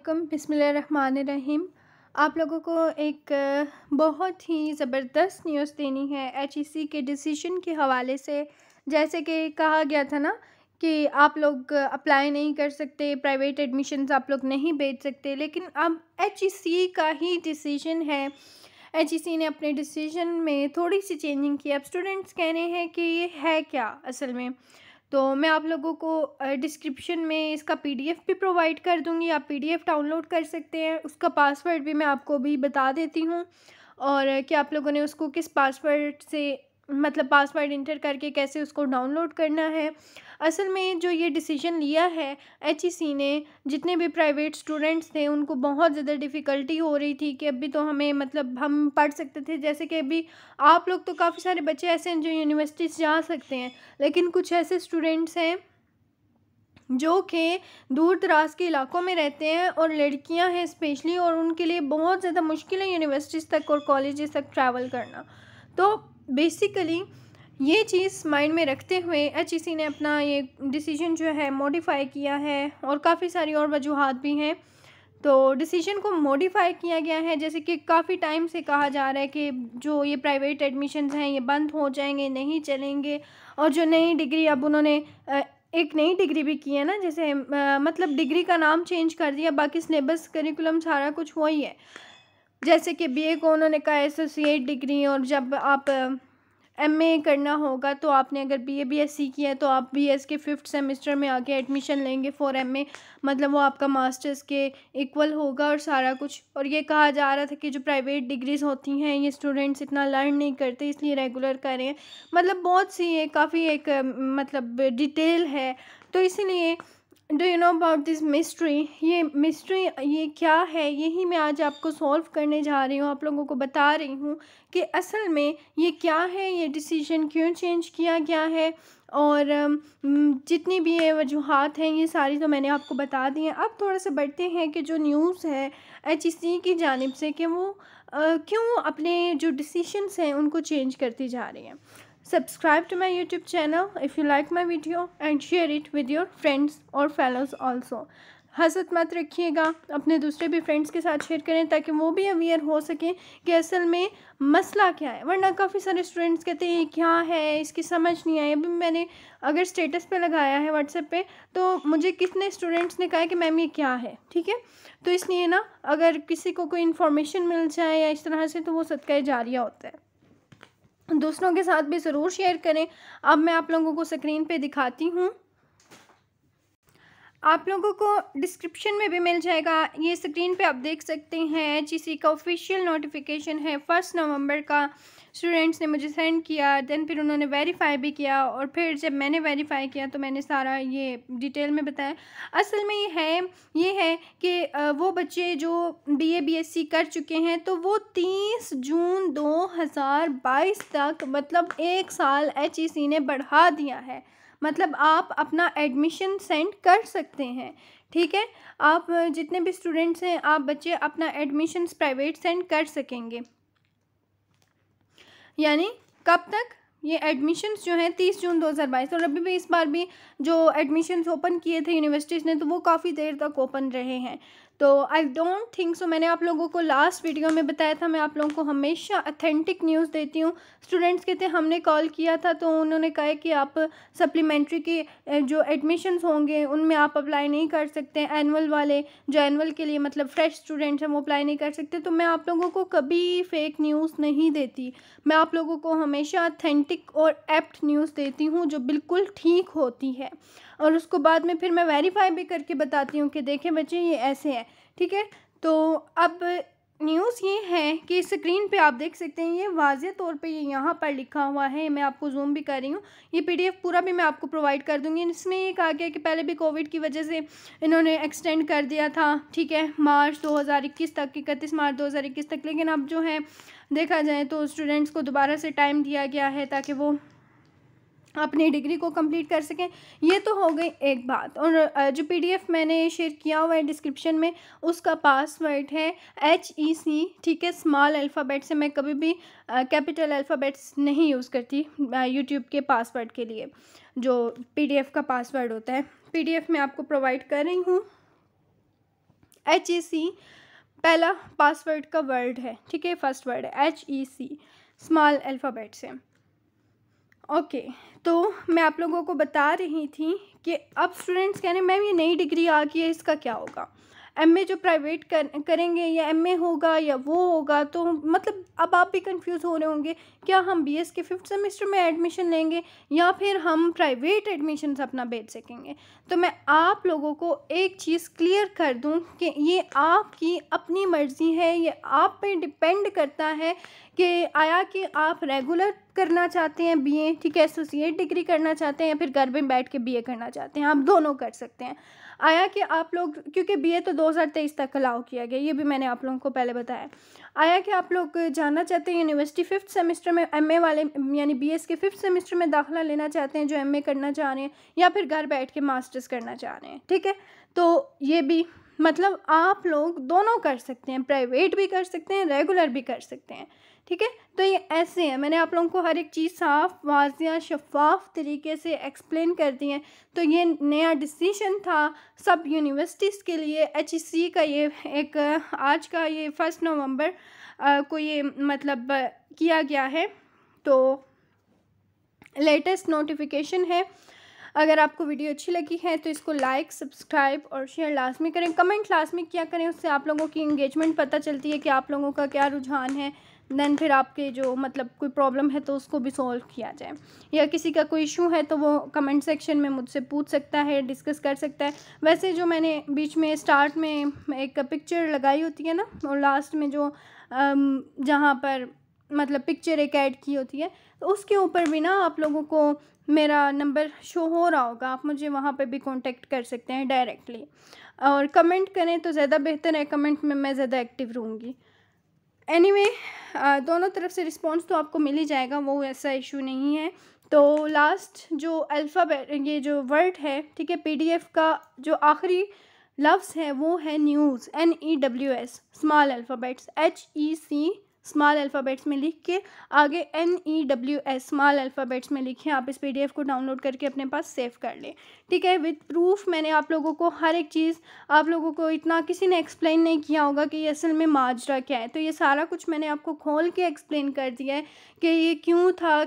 अल्लाम बसमीम आप लोगों को एक बहुत ही ज़बरदस्त न्यूज़ देनी है एच ई सी के डिसीशन के हवाले से जैसे कि कहा गया था ना कि आप लोग अप्लाई नहीं कर सकते प्राइवेट एडमिशन्स आप लोग नहीं भेज सकते लेकिन अब एच ई सी का ही डिसीजन है एच ई सी ने अपने डिसीजन में थोड़ी सी चेंजिंग की अब स्टूडेंट्स कह रहे हैं कि ये है क्या असल में तो मैं आप लोगों को डिस्क्रिप्शन में इसका पीडीएफ भी प्रोवाइड कर दूँगी आप पीडीएफ डाउनलोड कर सकते हैं उसका पासवर्ड भी मैं आपको भी बता देती हूँ और कि आप लोगों ने उसको किस पासवर्ड से मतलब पासवर्ड इंटर करके कैसे उसको डाउनलोड करना है असल में जो ये डिसीजन लिया है एच e ने जितने भी प्राइवेट स्टूडेंट्स थे उनको बहुत ज़्यादा डिफ़िकल्टी हो रही थी कि अभी तो हमें मतलब हम पढ़ सकते थे जैसे कि अभी आप लोग तो काफ़ी सारे बच्चे ऐसे हैं जो यूनिवर्सिटीज़ जा सकते हैं लेकिन कुछ ऐसे स्टूडेंट्स हैं जो कि दूर दराज के इलाकों में रहते हैं और लड़कियां हैं स्पेशली और उनके लिए बहुत ज़्यादा मुश्किल है यूनिवर्सिटीज़ तक और कॉलेजेस तक ट्रैवल करना तो बेसिकली ये चीज़ माइंड में रखते हुए एच e ने अपना ये डिसीजन जो है मॉडिफाई किया है और काफ़ी सारी और वजूहत भी हैं तो डिसीजन को मॉडिफाई किया गया है जैसे कि काफ़ी टाइम से कहा जा रहा है कि जो ये प्राइवेट एडमिशन्स हैं ये बंद हो जाएंगे नहीं चलेंगे और जो नई डिग्री अब उन्होंने एक नई डिग्री भी की है ना जैसे मतलब डिग्री का नाम चेंज कर दिया बाकी सिलेबस करिकुलम सारा कुछ वही है जैसे कि बीए को उन्होंने कहा एसोसिएट डिग्री और जब आप एमए करना होगा तो आपने अगर बीए बीएससी किया है तो आप बीएस के फिफ्थ सेमेस्टर में आके एडमिशन लेंगे फॉर एमए मतलब वो आपका मास्टर्स के इक्वल होगा और सारा कुछ और ये कहा जा रहा था कि जो प्राइवेट डिग्रीज़ होती हैं ये स्टूडेंट्स इतना लर्न नहीं करते इसलिए रेगुलर करें मतलब बहुत सी ये काफ़ी एक मतलब डिटेल है तो इसीलिए do you know about this mystery ये मिस्ट्री ये क्या है यही मैं आज आपको सॉल्व करने जा रही हूँ आप लोगों को बता रही हूँ कि असल में ये क्या है ये डिसीजन क्यों चेंज किया गया है और जितनी भी ये वजूहत हैं ये सारी तो मैंने आपको बता दी हैं अब थोड़ा सा बढ़ते हैं कि जो न्यूज़ है एच e की जानब से कि वो क्यों अपने जो डिसीशंस हैं उनको चेंज करती जा रही हैं Subscribe to my YouTube channel if you like my video and share it with your friends or fellows also. हसत मत रखिएगा अपने दूसरे भी फ्रेंड्स के साथ शेयर करें ताकि वो भी अवेयर हो सकें कि असल में मसला क्या है वरना काफ़ी सारे स्टूडेंट्स कहते हैं क्या है इसकी समझ नहीं आई अभी मैंने अगर स्टेटस पे लगाया है व्हाट्सएप पे तो मुझे कितने स्टूडेंट्स ने कहा है कि मैम ये क्या है ठीक है तो इसलिए ना अगर किसी को कोई इन्फॉर्मेशन मिल जाए या इस तरह से तो वो सदका जारिया होता है दूसरों के साथ भी ज़रूर शेयर करें अब मैं आप लोगों को स्क्रीन पे दिखाती हूँ आप लोगों को डिस्क्रिप्शन में भी मिल जाएगा ये स्क्रीन पे आप देख सकते हैं जिसी का ऑफिशियल नोटिफिकेशन है फर्स्ट नवंबर का स्टूडेंट्स ने मुझे सेंड किया दैन फिर उन्होंने वेरीफाई भी किया और फिर जब मैंने वेरीफाई किया तो मैंने सारा ये डिटेल में बताया असल में ये है ये है कि वो बच्चे जो B A B S C कर चुके हैं तो वो तीस जून दो हज़ार बाईस तक मतलब एक साल एच ई सी ने बढ़ा दिया है मतलब आप अपना एडमिशन सेंड कर सकते हैं ठीक है आप जितने भी स्टूडेंट्स हैं आप बच्चे अपना एडमिशन्स प्राइवेट सेंड कर सकेंगे यानी कब तक ये एडमिशन्स जो हैं तीस जून 2022 और अभी भी इस बार भी जो एडमिशन्स ओपन किए थे यूनिवर्सिटीज़ ने तो वो काफ़ी देर तक ओपन रहे हैं तो आई डोंट थिंक सो मैंने आप लोगों को लास्ट वीडियो में बताया था मैं आप लोगों को हमेशा अथेंटिक न्यूज़ देती हूँ स्टूडेंट्स के थे हमने कॉल किया था तो उन्होंने कहा कि आप सप्लीमेंट्री के जो एडमिशन्स होंगे उनमें आप अप्लाई नहीं कर सकते एनअल वाले जो एनअल के लिए मतलब फ्रेश स्टूडेंट्स हैं वो अप्लाई नहीं कर सकते तो मैं आप लोगों को कभी फेक न्यूज़ नहीं देती मैं आप लोगों को हमेशा अथेंटिक और एप्ट न्यूज़ देती हूँ जो बिल्कुल ठीक होती है और उसको बाद में फिर मैं वेरीफाई भी करके बताती हूँ कि देखें बच्चे ये ऐसे हैं ठीक है तो अब न्यूज़ ये है कि स्क्रीन पे आप देख सकते हैं ये वाजह तौर पे ये यहाँ पर लिखा हुआ है मैं आपको जूम भी कर रही हूँ ये पीडीएफ पूरा भी मैं आपको प्रोवाइड कर दूँगी इसमें ये कहा गया कि पहले भी कोविड की वजह से इन्होंने एक्सटेंड कर दिया था ठीक है मार्च 2021 तक इकतीस मार्च 2021 तक लेकिन अब जो है देखा जाए तो स्टूडेंट्स को दोबारा से टाइम दिया गया है ताकि वो अपनी डिग्री को कंप्लीट कर सकें ये तो हो गई एक बात और जो पीडीएफ मैंने शेयर किया हुआ है डिस्क्रिप्शन में उसका पासवर्ड है एच ई सी ठीक है स्मॉल अल्फ़ाबेट से मैं कभी भी कैपिटल अल्फ़ाबेट्स नहीं यूज़ करती यूट्यूब के पासवर्ड के लिए जो पीडीएफ का पासवर्ड होता है पीडीएफ में आपको प्रोवाइड कर रही हूँ एच ई सी पहला पासवर्ड का वर्ड है ठीक है फर्स्ट वर्ड है H E C small alphabet से ओके okay, तो मैं आप लोगों को बता रही थी कि अब स्टूडेंट्स कह रहे हैं मैम ये नई डिग्री आ गई है इसका क्या होगा एम जो प्राइवेट कर, करेंगे या एम होगा या वो होगा तो मतलब अब आप भी कंफ्यूज हो रहे होंगे क्या हम बी के फिफ्थ सेमेस्टर में एडमिशन लेंगे या फिर हम प्राइवेट एडमिशन अपना बेच सकेंगे तो मैं आप लोगों को एक चीज़ क्लियर कर दूँ कि ये आपकी अपनी मर्ज़ी है ये आप पे डिपेंड करता है कि आया कि आप रेगुलर करना चाहते हैं बीए ठीक है एसोसिएट डिग्री करना चाहते हैं या फिर घर में बैठ के बीए करना चाहते हैं आप दोनों कर सकते हैं आया कि आप लोग क्योंकि बीए तो 2023 तक अलाउ किया गया ये भी मैंने आप लोगों को पहले बताया आया कि आप लोग जानना चाहते हैं यूनिवर्सिटी फिफ्थ सेमेस्टर में एमए वाले यानी बीएस के फिफ्थ सेमेस्टर में दाखिला लेना चाहते हैं जो एमए करना चाह रहे हैं या फिर घर बैठ के मास्टर्स करना चाह रहे हैं ठीक है तो ये भी मतलब आप लोग दोनों कर सकते हैं प्राइवेट भी कर सकते हैं रेगुलर भी कर सकते हैं ठीक है तो ये ऐसे है मैंने आप लोगों को हर एक चीज़ साफ वाजिया शफाफ तरीके से एक्सप्लेन कर दी है तो ये नया डिसीजन था सब यूनिवर्सिटीज़ के लिए एच e का ये एक आज का ये फर्स्ट नवंबर को ये मतलब किया गया है तो लेटेस्ट नोटिफिकेशन है अगर आपको वीडियो अच्छी लगी है तो इसको लाइक सब्सक्राइब और शेयर लाजमी करें कमेंट लाजमी क्या करें उससे आप लोगों की इंगेजमेंट पता चलती है कि आप लोगों का क्या रुझान है दैन फिर आपके जो मतलब कोई प्रॉब्लम है तो उसको भी सॉल्व किया जाए या किसी का कोई इशू है तो वो कमेंट सेक्शन में मुझसे पूछ सकता है डिस्कस कर सकता है वैसे जो मैंने बीच में स्टार्ट में एक पिक्चर लगाई होती है ना और लास्ट में जो जहाँ पर मतलब पिक्चर एक ऐड की होती है तो उसके ऊपर भी ना आप लोगों को मेरा नंबर शो हो रहा होगा आप मुझे वहाँ पे भी कांटेक्ट कर सकते हैं डायरेक्टली और कमेंट करें तो ज़्यादा बेहतर है कमेंट में मैं ज़्यादा एक्टिव रहूँगी एनीवे anyway, दोनों तरफ से रिस्पॉन्स तो आपको मिल ही जाएगा वो ऐसा इशू नहीं है तो लास्ट जो अल्फ़ाबेट ये जो वर्ड है ठीक है पीडीएफ का जो आखिरी लफ्स है वो है news N E W S small alphabets H E C small alphabets में लिख के आगे N E W S small alphabets में लिखें आप इस पीडीएफ को डाउनलोड करके अपने पास सेव कर लें ठीक है विद प्रूफ मैंने आप लोगों को हर एक चीज़ आप लोगों को इतना किसी ने एक्सप्लेन नहीं किया होगा कि ये असल में माजरा क्या है तो ये सारा कुछ मैंने आपको खोल के एक्सप्लेन कर दिया है कि ये क्यों था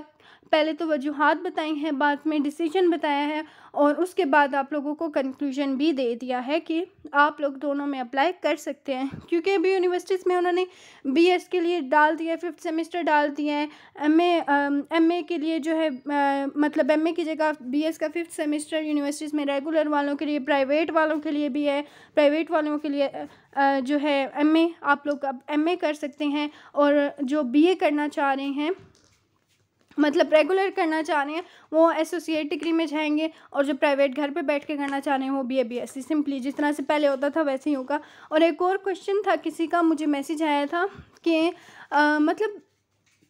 पहले तो वजूहत बताई हैं बाद में डिसीजन बताया है और उसके बाद आप लोगों को कंक्लूजन भी दे दिया है कि आप लोग दोनों में अप्लाई कर सकते हैं क्योंकि अभी यूनिवर्सिटीज़ में उन्होंने बीएस के लिए डाल दिया है फिफ्थ सेमेस्टर डाल दिए हैं एमए एमए के लिए जो है आ, मतलब एमए की जगह बीएस का फिफ्थ सेमेस्टर यूनिवर्सिटीज़ में रेगुलर वालों के लिए प्राइवेट वालों के लिए भी है प्राइवेट वालों के लिए आ, जो है ए आप लोग अब ए कर सकते हैं और जो ए करना चाह रहे हैं मतलब रेगुलर करना चाह रहे हैं वो एसोसिएट डिग्री में जाएंगे और जो प्राइवेट घर पे बैठ के करना चाह रहे हैं वो B A B S C simply जिस तरह से पहले होता था वैसे ही होगा और एक और क्वेश्चन था किसी का मुझे मैसेज आया था कि आ, मतलब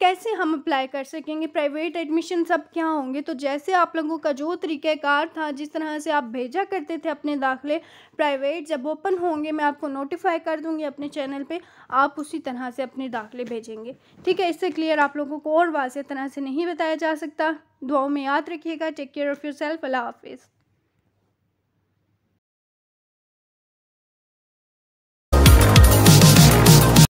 कैसे हम अप्लाई कर सकेंगे प्राइवेट एडमिशन सब क्या होंगे तो जैसे आप लोगों का जो तरीक़ाकार था जिस तरह से आप भेजा करते थे अपने दाखिले प्राइवेट जब ओपन होंगे मैं आपको नोटिफाई कर दूंगी अपने चैनल पे आप उसी तरह से अपने दाखिले भेजेंगे ठीक है इससे क्लियर आप लोगों को और वाज तरह से नहीं बताया जा सकता दुआओं में याद रखिएगा take care of yourself Allah हाफिज़